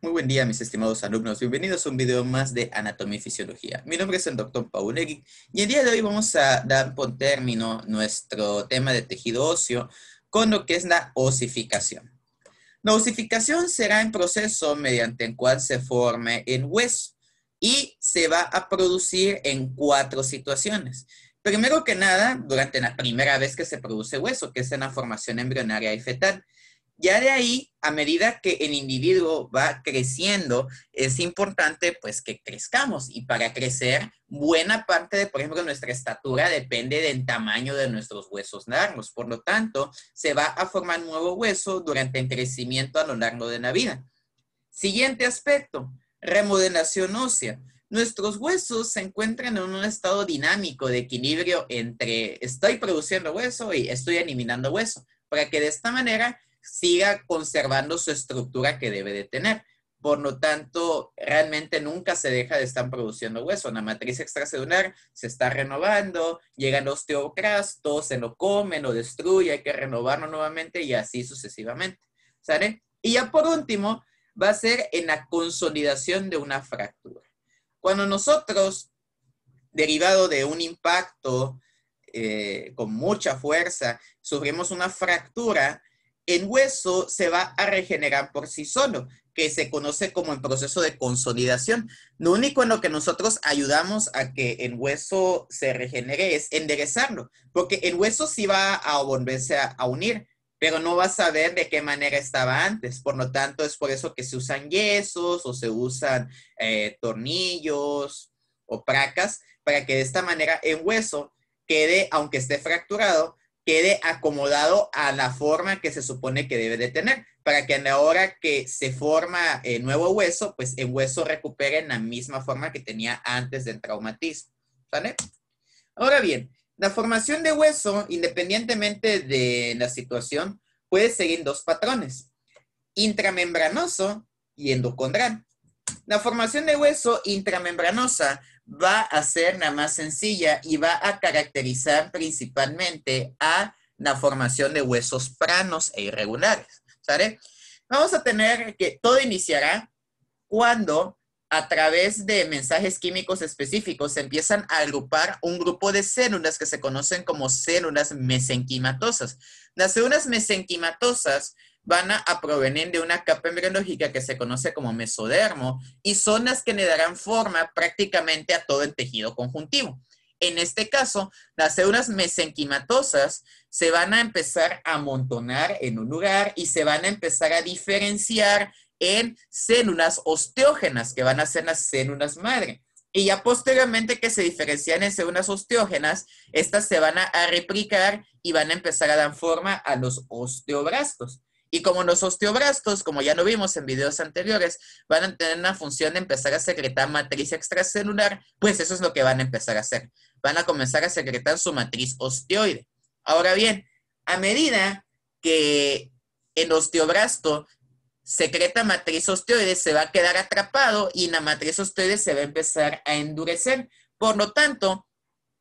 Muy buen día, mis estimados alumnos. Bienvenidos a un video más de Anatomía y Fisiología. Mi nombre es el doctor Paul Eric y el día de hoy vamos a dar por término nuestro tema de tejido óseo con lo que es la osificación. La osificación será en proceso mediante el cual se forme el hueso y se va a producir en cuatro situaciones. Primero que nada, durante la primera vez que se produce hueso, que es en la formación embrionaria y fetal. Ya de ahí, a medida que el individuo va creciendo, es importante pues que crezcamos y para crecer, buena parte de, por ejemplo, nuestra estatura depende del tamaño de nuestros huesos largos. Por lo tanto, se va a formar nuevo hueso durante el crecimiento a lo largo de la vida. Siguiente aspecto, remodelación ósea. Nuestros huesos se encuentran en un estado dinámico de equilibrio entre estoy produciendo hueso y estoy eliminando hueso, para que de esta manera siga conservando su estructura que debe de tener. Por lo tanto, realmente nunca se deja de estar produciendo hueso. La matriz extracelular se está renovando, llegan los se lo comen, lo destruye, hay que renovarlo nuevamente y así sucesivamente. ¿Sale? Y ya por último, va a ser en la consolidación de una fractura. Cuando nosotros, derivado de un impacto eh, con mucha fuerza, sufrimos una fractura, el hueso se va a regenerar por sí solo, que se conoce como el proceso de consolidación. Lo único en lo que nosotros ayudamos a que el hueso se regenere es enderezarlo, porque el hueso sí va a volverse a, unir, pero no va a saber de qué manera estaba antes. Por lo tanto, es por eso que se usan yesos o se usan eh, tornillos o placas para que de esta manera el hueso quede, aunque esté fracturado, quede acomodado a la forma que se supone que debe de tener, para que a la hora que se forma el eh, nuevo hueso, pues el hueso recupere en la misma forma que tenía antes del traumatismo. Ahora bien, la formación de hueso, independientemente de la situación, puede seguir dos patrones, intramembranoso y endocondral. La formación de hueso intramembranosa va a ser la más sencilla y va a caracterizar principalmente a la formación de huesos planos e irregulares. ¿Sale? Vamos a tener que todo iniciará cuando a través de mensajes químicos específicos se empiezan a agrupar un grupo de células que se conocen como células mesenquimatosas. Las células mesenquimatosas van a provenir de una capa embriológica que se conoce como mesodermo y son las que le darán forma prácticamente a todo el tejido conjuntivo. En este caso, las células mesenquimatosas se van a empezar a amontonar en un lugar y se van a empezar a diferenciar en células osteógenas, que van a ser las células madre. Y ya posteriormente que se diferencian en células osteógenas, estas se van a, replicar y van a empezar a dar forma a los osteoblastos. Y como los osteobrastos, como ya lo vimos en videos anteriores, van a tener una función de empezar a secretar matriz extracelular, pues eso es lo que van a empezar a hacer. Van a comenzar a secretar su matriz osteoide. Ahora bien, a medida que el osteobrasto secreta matriz osteoide, se va a quedar atrapado y la matriz osteoide se va a empezar a endurecer. Por lo tanto,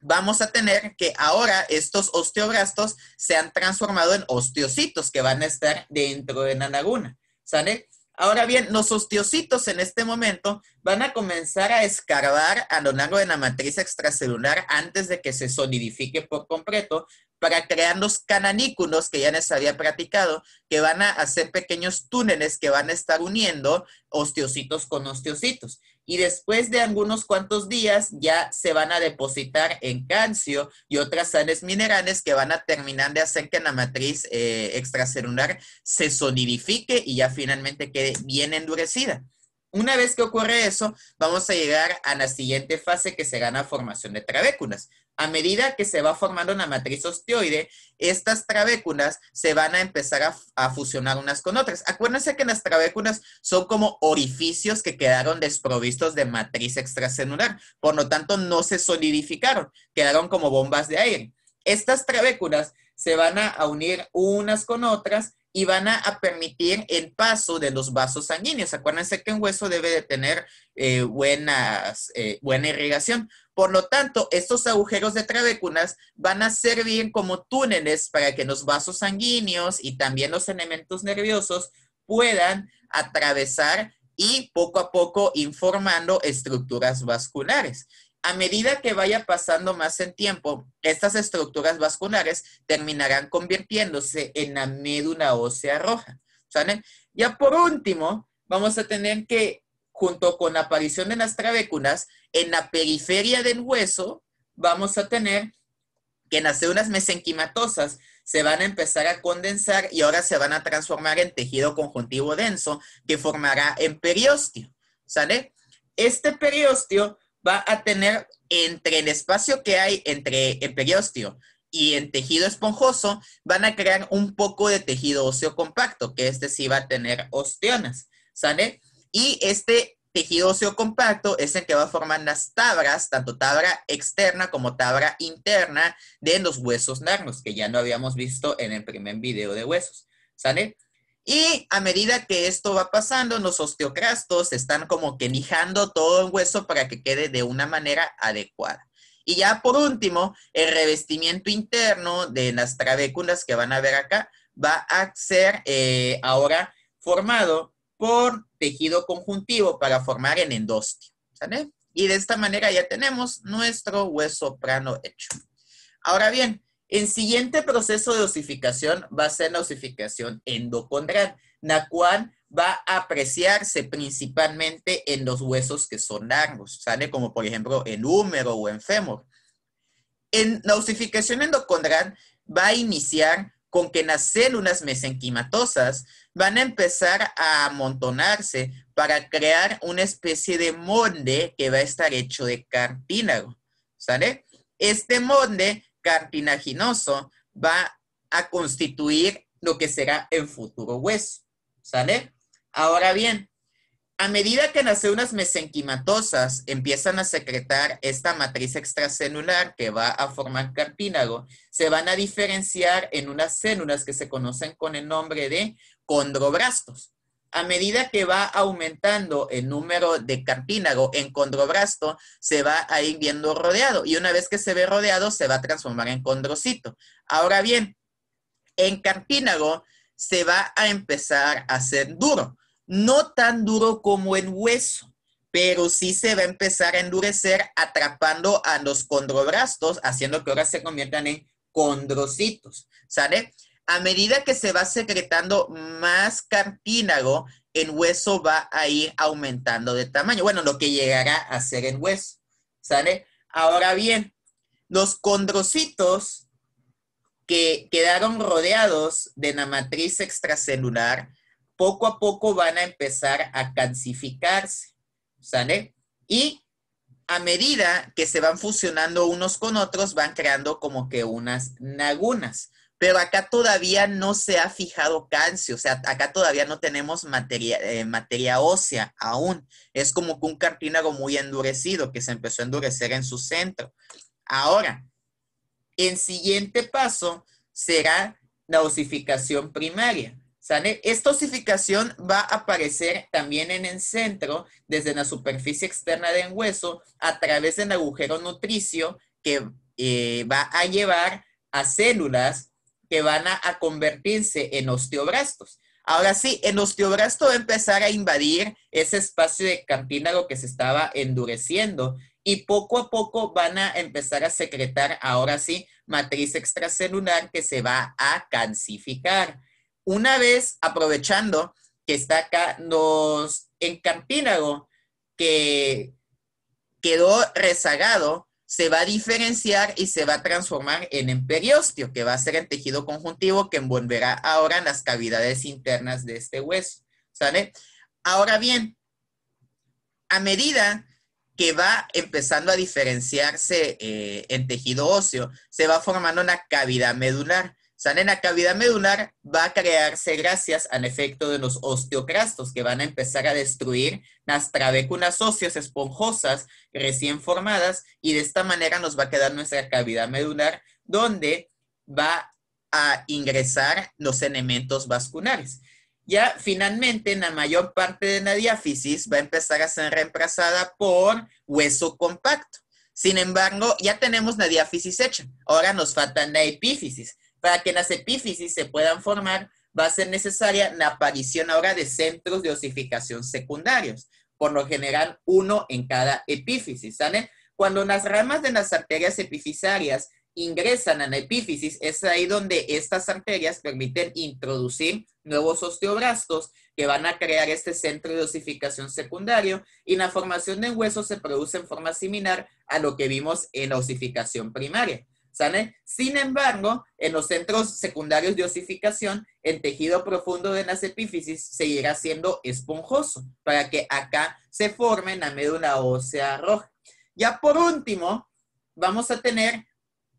vamos a tener que ahora estos osteoblastos se han transformado en osteocitos que van a estar dentro de la laguna, ¿sale? Ahora bien, los osteocitos en este momento van a comenzar a escarbar a lo largo de la matriz extracelular antes de que se solidifique por completo para crear los cananículos que ya les había practicado, que van a hacer pequeños túneles que van a estar uniendo osteocitos con osteocitos y después de algunos cuantos días ya se van a depositar en calcio y otras sales minerales que van a terminar de hacer que la matriz eh, extracelular se solidifique y ya finalmente quede bien endurecida. Una vez que ocurre eso, vamos a llegar a la siguiente fase que será la formación de trabéculas. A medida que se va formando una matriz osteoide, estas trabéculas se van a empezar a, fusionar unas con otras. Acuérdense que las trabéculas son como orificios que quedaron desprovistos de matriz extracelular, por lo tanto no se solidificaron, quedaron como bombas de aire. Estas trabéculas se van a unir unas con otras y van a, permitir el paso de los vasos sanguíneos. Acuérdense que un hueso debe de tener eh, eh, buena irrigación. Por lo tanto, estos agujeros de trabéculas van a servir como túneles para que los vasos sanguíneos y también los elementos nerviosos puedan atravesar y poco a poco informando estructuras vasculares. A medida que vaya pasando más en tiempo, estas estructuras vasculares terminarán convirtiéndose en la médula ósea roja. Ya por último, vamos a tener que junto con la aparición de las trabéculas, en la periferia del hueso vamos a tener que en las células mesenquimatosas se van a empezar a condensar y ahora se van a transformar en tejido conjuntivo denso que formará en periostio ¿sale? Este periostio va a tener entre el espacio que hay entre el periostio y el tejido esponjoso van a crear un poco de tejido óseo compacto, que este sí va a tener osteonas, ¿sale? Y este tejido óseo compacto es el que va a formar las tabras, tanto tabra externa como tabra interna de los huesos narnos, que ya no habíamos visto en el primer video de huesos. ¿Sale? Y a medida que esto va pasando, los osteocrastos están como que lijando todo el hueso para que quede de una manera adecuada. Y ya por último, el revestimiento interno de las trabéculas que van a ver acá va a ser eh, ahora formado por tejido conjuntivo para formar el endostio. ¿sale? Y de esta manera ya tenemos nuestro hueso prano hecho. Ahora bien, el siguiente proceso de osificación va a ser la osificación endocondral, la cual va a apreciarse principalmente en los huesos que son largos, ¿sale? Como por ejemplo en húmero o en fémur. En la osificación endocondral va a iniciar con que las células mesenquimatosas van a empezar a amontonarse para crear una especie de molde que va a estar hecho de cartílago, ¿sale? Este molde cartilaginoso va a constituir lo que será el futuro hueso, ¿sale? Ahora bien, a medida que las unas mesenquimatosas empiezan a secretar esta matriz extracelular que va a formar cartílago, se van a diferenciar en unas células que se conocen con el nombre de condrobrastos. A medida que va aumentando el número de cartílago en condrobrasto, se va a ir viendo rodeado y una vez que se ve rodeado, se va a transformar en condrocito. Ahora bien, en cartílago se va a empezar a ser duro no tan duro como el hueso, pero sí se va a empezar a endurecer atrapando a los condrobrastos, haciendo que ahora se conviertan en condrocitos, ¿sale? A medida que se va secretando más cartílago, el hueso va a ir aumentando de tamaño. Bueno, lo que llegará a ser el hueso, ¿sale? Ahora bien, los condrocitos que quedaron rodeados de la matriz extracelular poco a poco van a empezar a calcificarse, ¿sale? Y a medida que se van fusionando unos con otros, van creando como que unas lagunas. Pero acá todavía no se ha fijado calcio, o sea, acá todavía no tenemos materia, eh, materia ósea aún. Es como que un cartílago muy endurecido que se empezó a endurecer en su centro. Ahora, el siguiente paso será la osificación primaria. Esta osificación va a aparecer también en el centro, desde la superficie externa del hueso, a través del agujero nutricio que eh, va a llevar a células que van a, convertirse en osteobrastos. Ahora sí, el osteobrasto va a empezar a invadir ese espacio de cartílago que se estaba endureciendo y poco a poco van a empezar a secretar, ahora sí, matriz extracelular que se va a calcificar. Una vez aprovechando que está acá en Campínago, que quedó rezagado, se va a diferenciar y se va a transformar en emperiostio, que va a ser el tejido conjuntivo que envolverá ahora las cavidades internas de este hueso. Ahora bien, a medida que va empezando a diferenciarse eh, en tejido óseo, se va formando una cavidad medular sea, en la cavidad medular va a crearse gracias al efecto de los osteocrastos que van a empezar a destruir las trabéculas óseas esponjosas recién formadas y de esta manera nos va a quedar nuestra cavidad medular donde va a ingresar los elementos vasculares. Ya finalmente, en la mayor parte de la diáfisis va a empezar a ser reemplazada por hueso compacto. Sin embargo, ya tenemos la diáfisis hecha. Ahora nos falta la epífisis. Para que las epífisis se puedan formar, va a ser necesaria la aparición ahora de centros de osificación secundarios, por lo general uno en cada epífisis, Cuando las ramas de las arterias epifisarias ingresan a la epífisis, es ahí donde estas arterias permiten introducir nuevos osteobrastos que van a crear este centro de osificación secundario y la formación de huesos se produce en forma similar a lo que vimos en la osificación primaria. Sin embargo, en los centros secundarios de osificación, el tejido profundo de las epífisis seguirá siendo esponjoso para que acá se forme la médula ósea roja. Ya por último, vamos a tener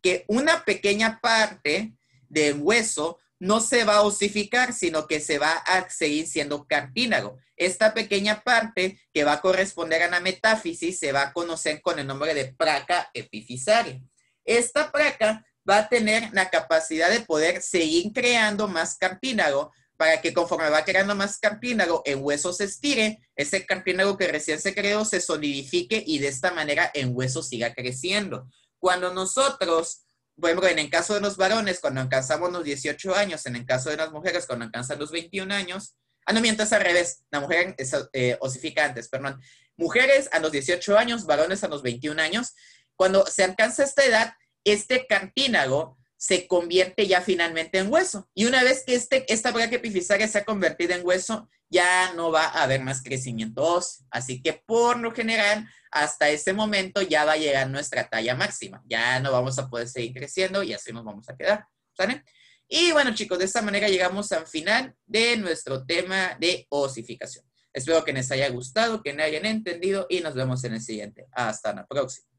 que una pequeña parte del hueso no se va a osificar, sino que se va a seguir siendo cartílago. Esta pequeña parte que va a corresponder a la metáfisis se va a conocer con el nombre de placa epifisaria. Esta placa va a tener la capacidad de poder seguir creando más cartílago para que conforme va creando más cartílago, en hueso se estire, ese cartílago que recién se creó se solidifique y de esta manera en hueso siga creciendo. Cuando nosotros, bueno, en el caso de los varones, cuando alcanzamos los 18 años, en el caso de las mujeres, cuando alcanzan los 21 años, ah, no, mientras al revés, la mujer es, eh, osifica antes, perdón. Mujeres a los 18 años, varones a los 21 años, cuando se alcanza esta edad, este cantínago se convierte ya finalmente en hueso. Y una vez que este, esta placa epifisaria se ha convertido en hueso, ya no va a haber más crecimiento óseo. Así que por lo general, hasta ese momento ya va a llegar nuestra talla máxima. Ya no vamos a poder seguir creciendo y así nos vamos a quedar. ¿Sale? Y bueno, chicos, de esta manera llegamos al final de nuestro tema de osificación. Espero que les haya gustado, que me hayan entendido y nos vemos en el siguiente. Hasta la próxima.